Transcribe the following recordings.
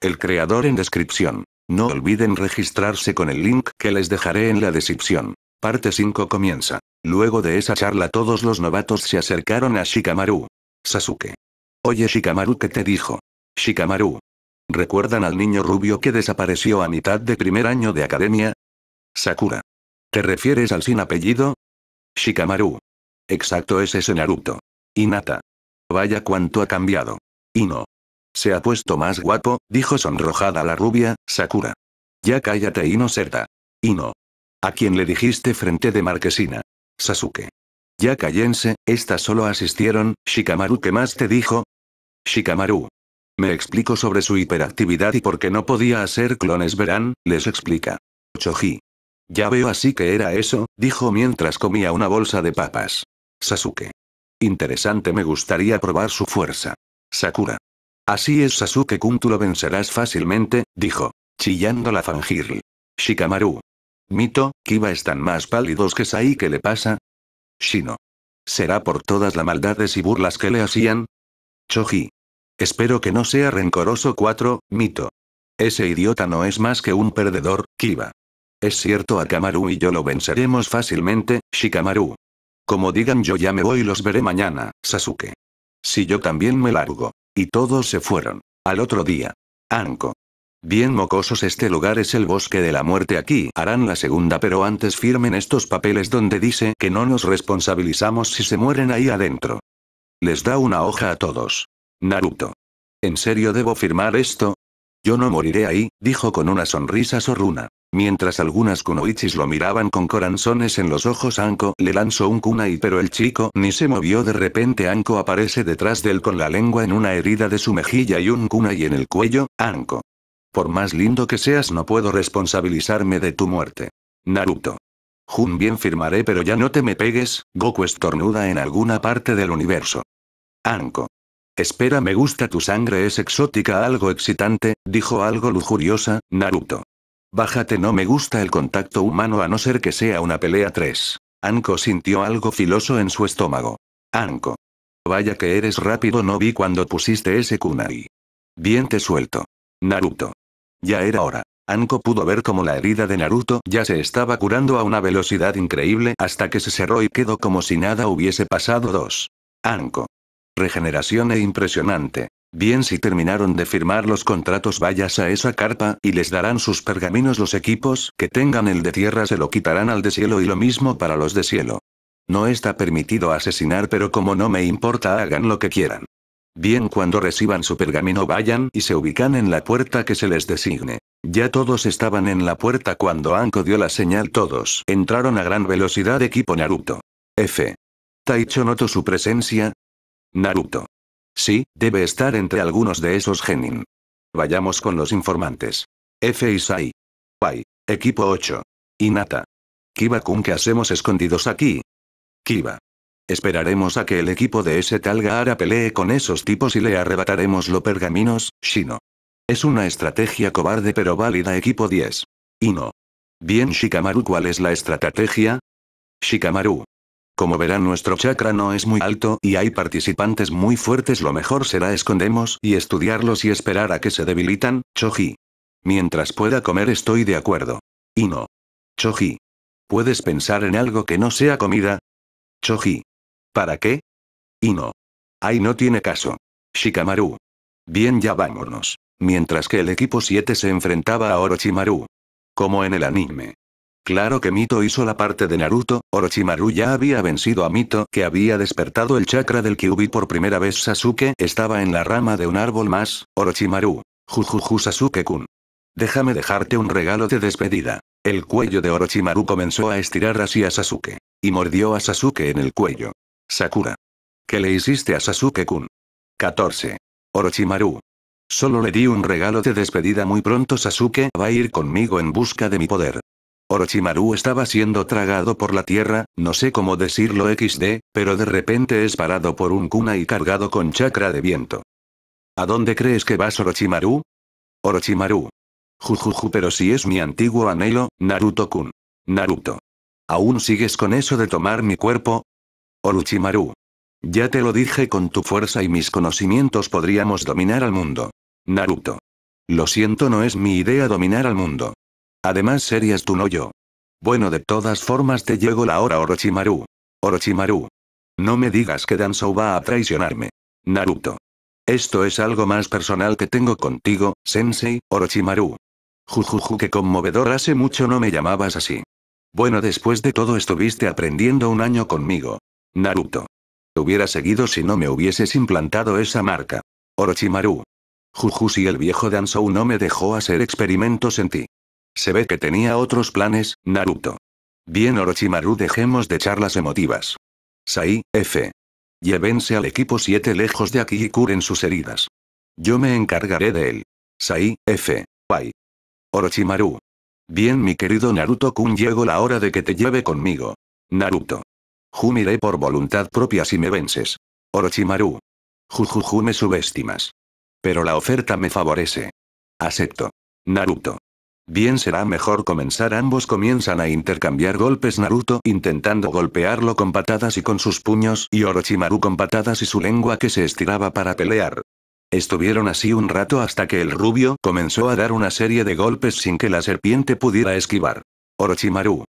El creador en descripción. No olviden registrarse con el link que les dejaré en la descripción. Parte 5 comienza. Luego de esa charla todos los novatos se acercaron a Shikamaru. Sasuke. Oye Shikamaru, ¿qué te dijo? Shikamaru. ¿Recuerdan al niño rubio que desapareció a mitad de primer año de academia? Sakura. ¿Te refieres al sin apellido? Shikamaru. Exacto es ese Naruto. Inata, Vaya cuánto ha cambiado. Ino. Se ha puesto más guapo, dijo sonrojada la rubia, Sakura. Ya cállate y no serta. Y ¿A quién le dijiste frente de Marquesina? Sasuke. Ya cállense, estas solo asistieron, Shikamaru ¿qué más te dijo? Shikamaru. Me explico sobre su hiperactividad y por qué no podía hacer clones verán, les explica. Choji. Ya veo así que era eso, dijo mientras comía una bolsa de papas. Sasuke. Interesante me gustaría probar su fuerza. Sakura. Así es Sasuke-kun tú lo vencerás fácilmente, dijo. Chillando la Fangirl. Shikamaru. Mito, Kiba están más pálidos que Sai ¿qué le pasa? Shino. ¿Será por todas las maldades y burlas que le hacían? Choji. Espero que no sea rencoroso 4, Mito. Ese idiota no es más que un perdedor, Kiba. Es cierto Akamaru y yo lo venceremos fácilmente, Shikamaru. Como digan yo ya me voy y los veré mañana, Sasuke. Si yo también me largo. Y todos se fueron. Al otro día. Anko. Bien mocosos este lugar es el bosque de la muerte aquí harán la segunda pero antes firmen estos papeles donde dice que no nos responsabilizamos si se mueren ahí adentro. Les da una hoja a todos. Naruto. ¿En serio debo firmar esto? Yo no moriré ahí, dijo con una sonrisa sorruna. Mientras algunas kunoichis lo miraban con coranzones en los ojos Anko le lanzó un kunai pero el chico ni se movió de repente Anko aparece detrás de él con la lengua en una herida de su mejilla y un kunai en el cuello, Anko. Por más lindo que seas no puedo responsabilizarme de tu muerte. Naruto. Jun bien firmaré pero ya no te me pegues, Goku estornuda en alguna parte del universo. Anko. Espera me gusta tu sangre es exótica algo excitante, dijo algo lujuriosa, Naruto. Bájate no me gusta el contacto humano a no ser que sea una pelea 3. Anko sintió algo filoso en su estómago. Anko. Vaya que eres rápido no vi cuando pusiste ese kunai. Bien te suelto. Naruto. Ya era hora. Anko pudo ver cómo la herida de Naruto ya se estaba curando a una velocidad increíble hasta que se cerró y quedó como si nada hubiese pasado. 2. Anko. Regeneración e impresionante. Bien si terminaron de firmar los contratos vayas a esa carpa y les darán sus pergaminos los equipos que tengan el de tierra se lo quitarán al de cielo y lo mismo para los de cielo. No está permitido asesinar pero como no me importa hagan lo que quieran. Bien cuando reciban su pergamino vayan y se ubican en la puerta que se les designe. Ya todos estaban en la puerta cuando Anko dio la señal todos entraron a gran velocidad equipo Naruto. F. Taicho notó su presencia, Naruto. Sí, debe estar entre algunos de esos genin. Vayamos con los informantes. F. Isai. Pai. Equipo 8. Inata. Kiba-kun, que hacemos escondidos aquí? Kiba. Esperaremos a que el equipo de ese tal Gaara pelee con esos tipos y le arrebataremos los pergaminos, Shino. Es una estrategia cobarde pero válida equipo 10. no. Bien Shikamaru ¿cuál es la estrategia? Shikamaru. Como verán nuestro chakra no es muy alto y hay participantes muy fuertes lo mejor será escondemos y estudiarlos y esperar a que se debilitan, Choji. Mientras pueda comer estoy de acuerdo. Y no. Choji. ¿Puedes pensar en algo que no sea comida? Choji. ¿Para qué? Y no. Ahí no tiene caso. Shikamaru. Bien ya vámonos. Mientras que el equipo 7 se enfrentaba a Orochimaru. Como en el anime. Claro que Mito hizo la parte de Naruto, Orochimaru ya había vencido a Mito que había despertado el chakra del Kyubi por primera vez Sasuke estaba en la rama de un árbol más, Orochimaru. Jujuju Sasuke-kun. Déjame dejarte un regalo de despedida. El cuello de Orochimaru comenzó a estirar hacia Sasuke. Y mordió a Sasuke en el cuello. Sakura. ¿Qué le hiciste a Sasuke-kun? 14. Orochimaru. Solo le di un regalo de despedida muy pronto Sasuke va a ir conmigo en busca de mi poder. Orochimaru estaba siendo tragado por la tierra, no sé cómo decirlo XD, pero de repente es parado por un kuna y cargado con chakra de viento. ¿A dónde crees que vas Orochimaru? Orochimaru. Jujuju pero si es mi antiguo anhelo, Naruto-kun. Naruto. ¿Aún sigues con eso de tomar mi cuerpo? Orochimaru. Ya te lo dije con tu fuerza y mis conocimientos podríamos dominar al mundo. Naruto. Lo siento no es mi idea dominar al mundo. Además serías tú no yo. Bueno de todas formas te llegó la hora Orochimaru. Orochimaru. No me digas que Danzou va a traicionarme. Naruto. Esto es algo más personal que tengo contigo, Sensei, Orochimaru. Jujuju que conmovedor hace mucho no me llamabas así. Bueno después de todo estuviste aprendiendo un año conmigo. Naruto. Te hubiera seguido si no me hubieses implantado esa marca. Orochimaru. Juju si el viejo Danzou no me dejó hacer experimentos en ti. Se ve que tenía otros planes, Naruto. Bien Orochimaru dejemos de charlas emotivas. Sai, F. Llévense al equipo 7 lejos de aquí y curen sus heridas. Yo me encargaré de él. Sai, F. Pai. Orochimaru. Bien mi querido Naruto-kun llegó la hora de que te lleve conmigo. Naruto. Jumiré por voluntad propia si me vences. Orochimaru. Jujuju me subestimas. Pero la oferta me favorece. Acepto. Naruto. Bien será mejor comenzar ambos comienzan a intercambiar golpes Naruto intentando golpearlo con patadas y con sus puños y Orochimaru con patadas y su lengua que se estiraba para pelear. Estuvieron así un rato hasta que el rubio comenzó a dar una serie de golpes sin que la serpiente pudiera esquivar. Orochimaru.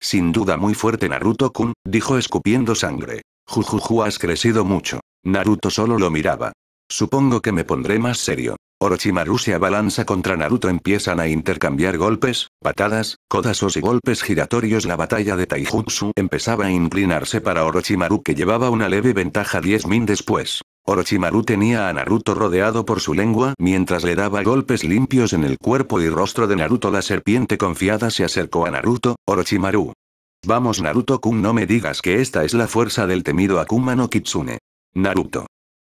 Sin duda muy fuerte Naruto-kun, dijo escupiendo sangre. Jujuju has crecido mucho. Naruto solo lo miraba. Supongo que me pondré más serio. Orochimaru se abalanza contra Naruto empiezan a intercambiar golpes, patadas, codazos y golpes giratorios la batalla de Taijutsu empezaba a inclinarse para Orochimaru que llevaba una leve ventaja 10 min después. Orochimaru tenía a Naruto rodeado por su lengua mientras le daba golpes limpios en el cuerpo y rostro de Naruto la serpiente confiada se acercó a Naruto, Orochimaru. Vamos Naruto-kun no me digas que esta es la fuerza del temido Akuma no Kitsune. Naruto.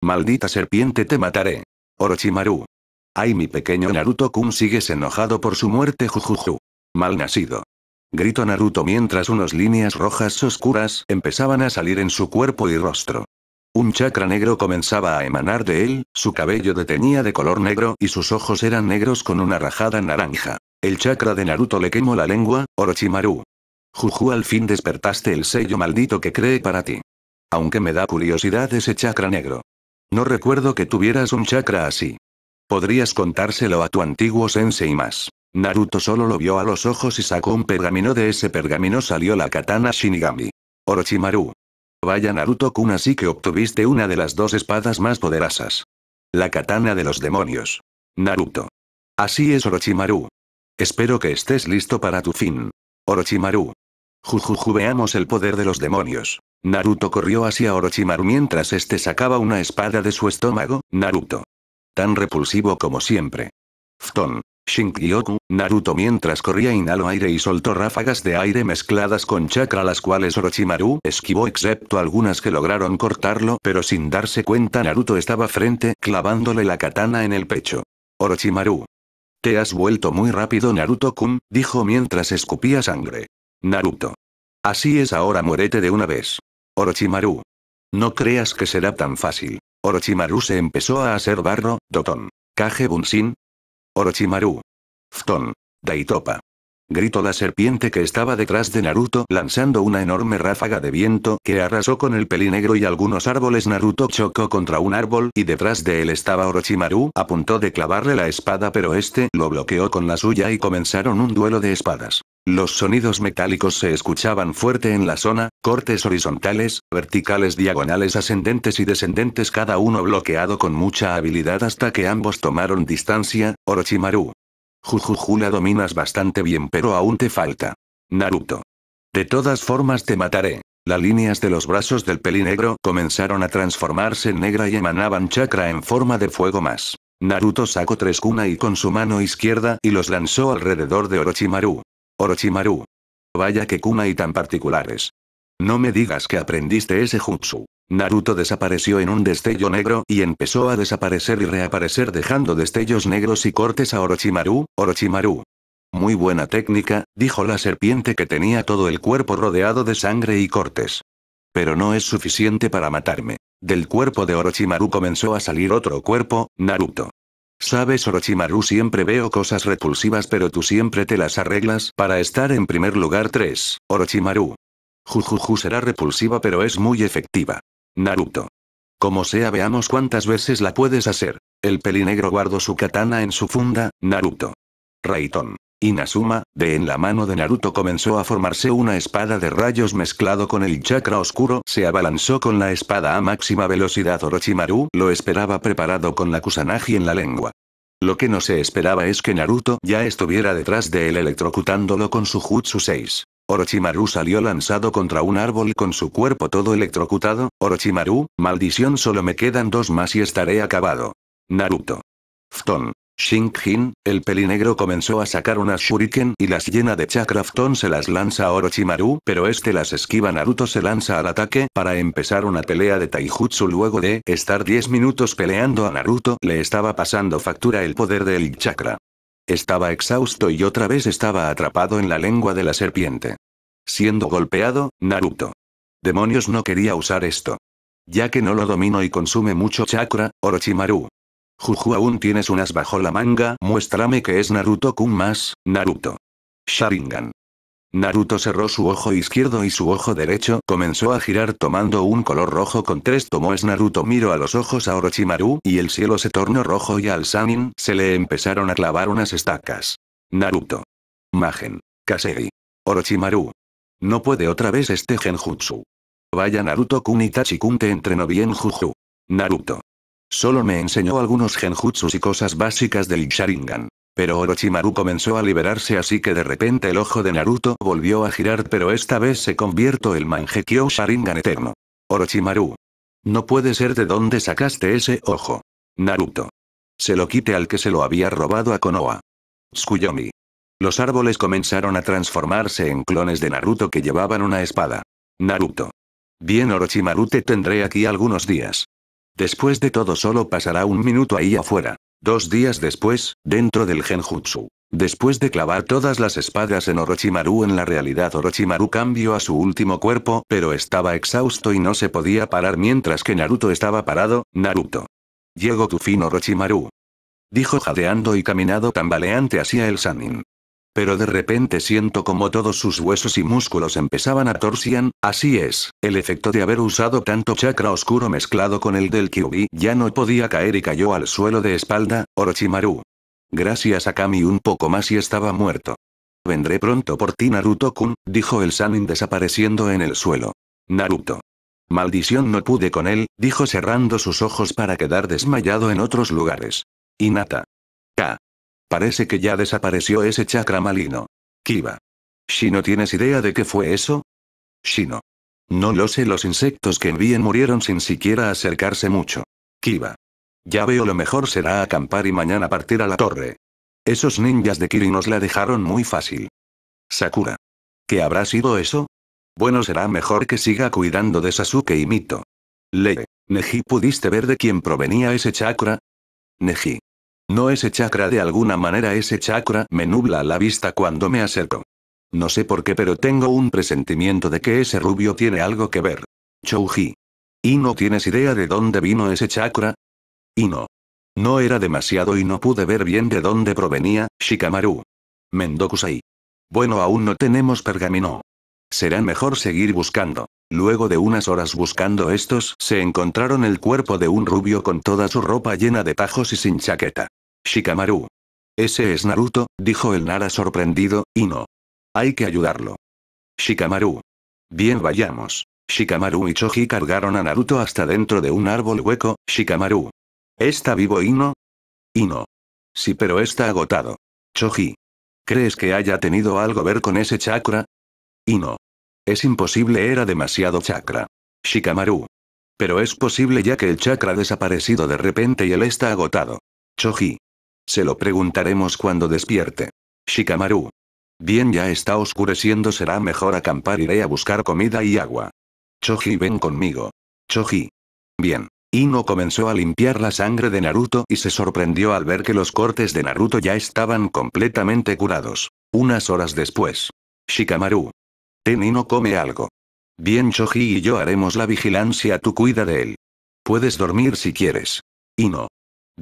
Maldita serpiente te mataré. Orochimaru. Ay mi pequeño Naruto-kun sigues enojado por su muerte jujuju. Mal nacido. Gritó Naruto mientras unas líneas rojas oscuras empezaban a salir en su cuerpo y rostro. Un chakra negro comenzaba a emanar de él, su cabello detenía de color negro y sus ojos eran negros con una rajada naranja. El chakra de Naruto le quemó la lengua, Orochimaru. Juju al fin despertaste el sello maldito que cree para ti. Aunque me da curiosidad ese chakra negro. No recuerdo que tuvieras un chakra así. Podrías contárselo a tu antiguo sensei más. Naruto solo lo vio a los ojos y sacó un pergamino de ese pergamino salió la katana Shinigami. Orochimaru. Vaya Naruto-kun así que obtuviste una de las dos espadas más poderosas. La katana de los demonios. Naruto. Así es Orochimaru. Espero que estés listo para tu fin. Orochimaru. Jujuju veamos el poder de los demonios. Naruto corrió hacia Orochimaru mientras este sacaba una espada de su estómago, Naruto. Tan repulsivo como siempre. Fton. Shinkyoku, Naruto mientras corría inhaló aire y soltó ráfagas de aire mezcladas con chakra las cuales Orochimaru esquivó excepto algunas que lograron cortarlo pero sin darse cuenta Naruto estaba frente clavándole la katana en el pecho. Orochimaru. Te has vuelto muy rápido Naruto-kun, dijo mientras escupía sangre. Naruto. Así es ahora muérete de una vez. Orochimaru. No creas que será tan fácil. Orochimaru se empezó a hacer barro, Doton. Kage Bunshin. Orochimaru. Fton. Daitopa. Gritó la serpiente que estaba detrás de Naruto lanzando una enorme ráfaga de viento que arrasó con el negro y algunos árboles. Naruto chocó contra un árbol y detrás de él estaba Orochimaru. Apuntó de clavarle la espada pero este lo bloqueó con la suya y comenzaron un duelo de espadas. Los sonidos metálicos se escuchaban fuerte en la zona, cortes horizontales, verticales, diagonales, ascendentes y descendentes, cada uno bloqueado con mucha habilidad hasta que ambos tomaron distancia, Orochimaru. Jujuju la dominas bastante bien pero aún te falta. Naruto. De todas formas te mataré. Las líneas de los brazos del negro comenzaron a transformarse en negra y emanaban chakra en forma de fuego más. Naruto sacó tres kunai con su mano izquierda y los lanzó alrededor de Orochimaru. Orochimaru. Vaya que Kuma y tan particulares. No me digas que aprendiste ese jutsu. Naruto desapareció en un destello negro y empezó a desaparecer y reaparecer dejando destellos negros y cortes a Orochimaru, Orochimaru. Muy buena técnica, dijo la serpiente que tenía todo el cuerpo rodeado de sangre y cortes. Pero no es suficiente para matarme. Del cuerpo de Orochimaru comenzó a salir otro cuerpo, Naruto. Sabes Orochimaru siempre veo cosas repulsivas pero tú siempre te las arreglas para estar en primer lugar 3. Orochimaru. Jujuju será repulsiva pero es muy efectiva. Naruto. Como sea veamos cuántas veces la puedes hacer. El pelinegro guardó su katana en su funda, Naruto. Raiton. Inazuma, de en la mano de Naruto comenzó a formarse una espada de rayos mezclado con el chakra oscuro, se abalanzó con la espada a máxima velocidad Orochimaru lo esperaba preparado con la Kusanagi en la lengua. Lo que no se esperaba es que Naruto ya estuviera detrás de él electrocutándolo con su Jutsu 6. Orochimaru salió lanzado contra un árbol con su cuerpo todo electrocutado, Orochimaru, maldición solo me quedan dos más y estaré acabado. Naruto. Fton. Shin el pelinegro comenzó a sacar unas shuriken y las llena de chakrafton se las lanza a Orochimaru, pero este las esquiva Naruto se lanza al ataque, para empezar una pelea de taijutsu luego de estar 10 minutos peleando a Naruto le estaba pasando factura el poder del chakra. Estaba exhausto y otra vez estaba atrapado en la lengua de la serpiente. Siendo golpeado, Naruto. Demonios no quería usar esto. Ya que no lo domino y consume mucho chakra, Orochimaru, Juju aún tienes unas bajo la manga, muéstrame que es Naruto-kun más, Naruto. Sharingan. Naruto cerró su ojo izquierdo y su ojo derecho comenzó a girar tomando un color rojo con tres tomoes Naruto miró a los ojos a Orochimaru y el cielo se tornó rojo y al Sanin se le empezaron a clavar unas estacas. Naruto. Magen. Kasegi. Orochimaru. No puede otra vez este genjutsu. Vaya Naruto-kun Itachi-kun te entrenó bien Juju. Naruto. Solo me enseñó algunos genjutsus y cosas básicas del Sharingan. Pero Orochimaru comenzó a liberarse así que de repente el ojo de Naruto volvió a girar pero esta vez se convierto el Mangekyo Sharingan eterno. Orochimaru. No puede ser de dónde sacaste ese ojo. Naruto. Se lo quite al que se lo había robado a Konoha. Tsukuyomi. Los árboles comenzaron a transformarse en clones de Naruto que llevaban una espada. Naruto. Bien Orochimaru te tendré aquí algunos días. Después de todo solo pasará un minuto ahí afuera. Dos días después, dentro del genjutsu. Después de clavar todas las espadas en Orochimaru en la realidad Orochimaru cambió a su último cuerpo pero estaba exhausto y no se podía parar mientras que Naruto estaba parado, Naruto. Llegó tu fin Orochimaru. Dijo jadeando y caminado tambaleante hacia el Sanin. Pero de repente siento como todos sus huesos y músculos empezaban a torsian, así es, el efecto de haber usado tanto chakra oscuro mezclado con el del Kyubi ya no podía caer y cayó al suelo de espalda, Orochimaru. Gracias a Kami un poco más y estaba muerto. Vendré pronto por ti Naruto-kun, dijo el Sanin desapareciendo en el suelo. Naruto. Maldición no pude con él, dijo cerrando sus ojos para quedar desmayado en otros lugares. Inata. Ka. Parece que ya desapareció ese chakra maligno. Kiba. ¿Shino tienes idea de qué fue eso? Shino. No lo sé, los insectos que envíen murieron sin siquiera acercarse mucho. Kiba. Ya veo, lo mejor será acampar y mañana partir a la torre. Esos ninjas de Kiri nos la dejaron muy fácil. Sakura. ¿Qué habrá sido eso? Bueno, será mejor que siga cuidando de Sasuke y Mito. Lee. Neji, ¿pudiste ver de quién provenía ese chakra? Neji. No ese chakra de alguna manera ese chakra me nubla la vista cuando me acerco. No sé por qué pero tengo un presentimiento de que ese rubio tiene algo que ver. Chouji. ¿Y no tienes idea de dónde vino ese chakra? Y no. No era demasiado y no pude ver bien de dónde provenía, Shikamaru. Mendokusai. Bueno, aún no tenemos pergamino. Será mejor seguir buscando. Luego de unas horas buscando estos, se encontraron el cuerpo de un rubio con toda su ropa llena de tajos y sin chaqueta. Shikamaru. Ese es Naruto, dijo el Nara sorprendido, y no. Hay que ayudarlo. Shikamaru. Bien vayamos. Shikamaru y Choji cargaron a Naruto hasta dentro de un árbol hueco, Shikamaru. ¿Está vivo Ino? Ino. Sí pero está agotado. Choji. ¿Crees que haya tenido algo ver con ese chakra? Ino. Es imposible era demasiado chakra. Shikamaru. Pero es posible ya que el chakra ha desaparecido de repente y él está agotado. Choji. Se lo preguntaremos cuando despierte. Shikamaru. Bien, ya está oscureciendo, será mejor acampar, iré a buscar comida y agua. Choji, ven conmigo. Choji. Bien. Ino comenzó a limpiar la sangre de Naruto y se sorprendió al ver que los cortes de Naruto ya estaban completamente curados. Unas horas después. Shikamaru. Ten Ino come algo. Bien Choji y yo haremos la vigilancia, tú cuida de él. Puedes dormir si quieres. Ino.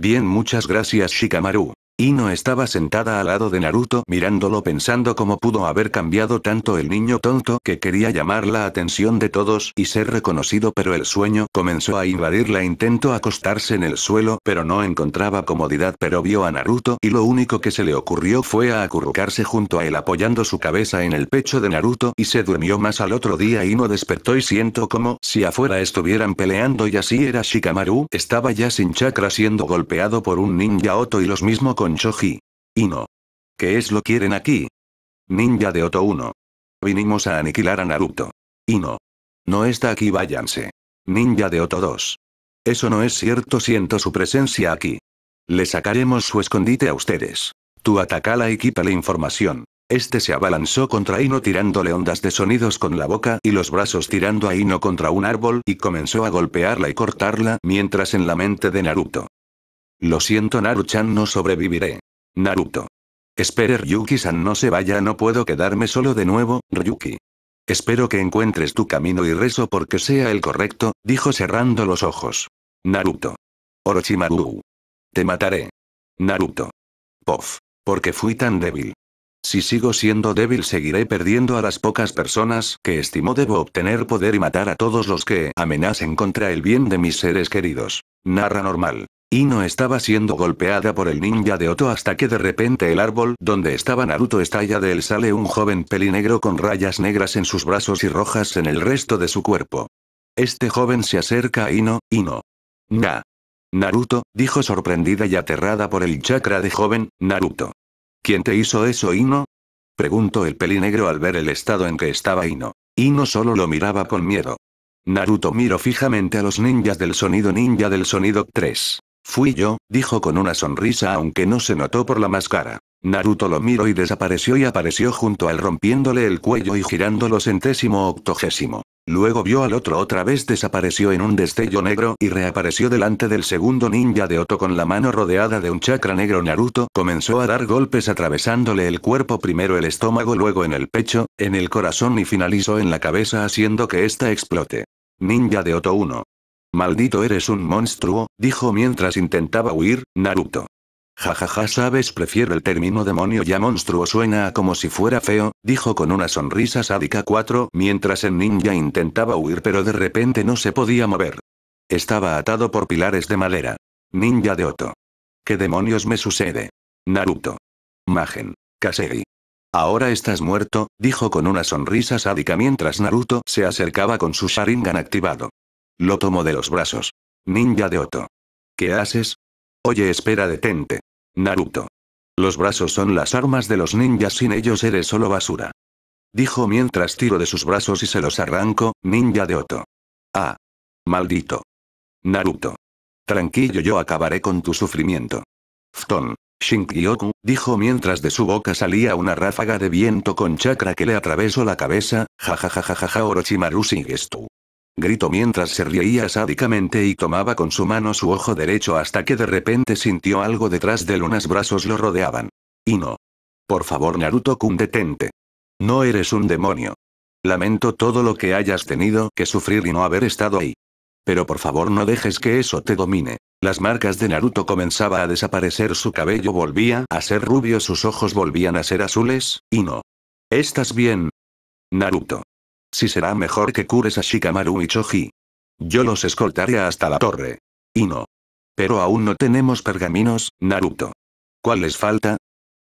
Bien muchas gracias Shikamaru. Ino estaba sentada al lado de Naruto mirándolo pensando cómo pudo haber cambiado tanto el niño tonto que quería llamar la atención de todos y ser reconocido pero el sueño comenzó a invadirla intentó acostarse en el suelo pero no encontraba comodidad pero vio a Naruto y lo único que se le ocurrió fue a acurrucarse junto a él apoyando su cabeza en el pecho de Naruto y se durmió más al otro día Ino despertó y siento como si afuera estuvieran peleando y así era Shikamaru estaba ya sin chakra siendo golpeado por un ninja Oto y los mismos con Choji, Shoji. Ino. ¿Qué es lo quieren aquí? Ninja de Oto 1. Vinimos a aniquilar a Naruto. Ino. No está aquí, váyanse. Ninja de Oto 2. Eso no es cierto, siento su presencia aquí. Le sacaremos su escondite a ustedes. Tú atacala y quita la información. Este se abalanzó contra Ino tirándole ondas de sonidos con la boca y los brazos tirando a Ino contra un árbol y comenzó a golpearla y cortarla mientras en la mente de Naruto, lo siento naruto chan no sobreviviré. Naruto. Espere Ryuki-san no se vaya no puedo quedarme solo de nuevo, Ryuki. Espero que encuentres tu camino y rezo porque sea el correcto, dijo cerrando los ojos. Naruto. Orochimaru. Te mataré. Naruto. Pof. Porque fui tan débil. Si sigo siendo débil seguiré perdiendo a las pocas personas que estimo debo obtener poder y matar a todos los que amenacen contra el bien de mis seres queridos. Narra normal. Ino estaba siendo golpeada por el ninja de Oto hasta que de repente el árbol donde estaba Naruto estalla de él sale un joven pelinegro con rayas negras en sus brazos y rojas en el resto de su cuerpo. Este joven se acerca a Ino, Ino. na, Naruto, dijo sorprendida y aterrada por el chakra de joven, Naruto. ¿Quién te hizo eso, Ino? Preguntó el pelinegro al ver el estado en que estaba Ino. Ino solo lo miraba con miedo. Naruto miró fijamente a los ninjas del sonido ninja del sonido 3. Fui yo, dijo con una sonrisa aunque no se notó por la máscara. Naruto lo miró y desapareció y apareció junto al rompiéndole el cuello y girándolo centésimo octogésimo. Luego vio al otro otra vez desapareció en un destello negro y reapareció delante del segundo ninja de Oto con la mano rodeada de un chakra negro Naruto comenzó a dar golpes atravesándole el cuerpo primero el estómago luego en el pecho, en el corazón y finalizó en la cabeza haciendo que ésta explote. Ninja de Oto 1. Maldito eres un monstruo, dijo mientras intentaba huir, Naruto. Jajaja, sabes, prefiero el término demonio ya monstruo suena a como si fuera feo, dijo con una sonrisa sádica 4, mientras el ninja intentaba huir pero de repente no se podía mover. Estaba atado por pilares de madera. Ninja de Oto. ¿Qué demonios me sucede? Naruto. Magen. Kasegi. Ahora estás muerto, dijo con una sonrisa sádica mientras Naruto se acercaba con su Sharingan activado. Lo tomo de los brazos. Ninja de Oto. ¿Qué haces? Oye, espera, detente. Naruto. Los brazos son las armas de los ninjas, sin ellos eres solo basura. Dijo mientras tiro de sus brazos y se los arranco, ninja de Oto. Ah. Maldito. Naruto. Tranquilo, yo acabaré con tu sufrimiento. Fton. Shinkyoku, dijo mientras de su boca salía una ráfaga de viento con chakra que le atravesó la cabeza, jajajajaja Orochimaru sigues tú gritó mientras se reía sádicamente y tomaba con su mano su ojo derecho hasta que de repente sintió algo detrás de él, unas brazos lo rodeaban. Y no. Por favor, Naruto-kun, detente. No eres un demonio. Lamento todo lo que hayas tenido que sufrir y no haber estado ahí. Pero por favor no dejes que eso te domine. Las marcas de Naruto comenzaba a desaparecer, su cabello volvía a ser rubio, sus ojos volvían a ser azules, y no. ¿Estás bien? Naruto. Si será mejor que cures a Shikamaru y Choji. Yo los escoltaré hasta la torre. no. Pero aún no tenemos pergaminos, Naruto. ¿Cuál les falta?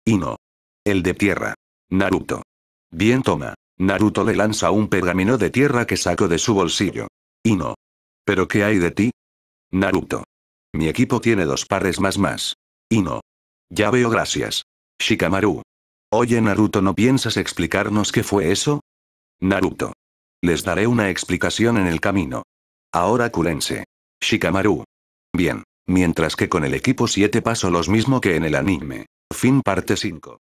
no. El de tierra. Naruto. Bien toma. Naruto le lanza un pergamino de tierra que sacó de su bolsillo. no. ¿Pero qué hay de ti? Naruto. Mi equipo tiene dos pares más más. no. Ya veo gracias. Shikamaru. Oye Naruto, ¿no piensas explicarnos qué fue eso? Naruto. Les daré una explicación en el camino. Ahora Kurense. Shikamaru. Bien. Mientras que con el equipo 7 paso los mismo que en el anime. Fin parte 5.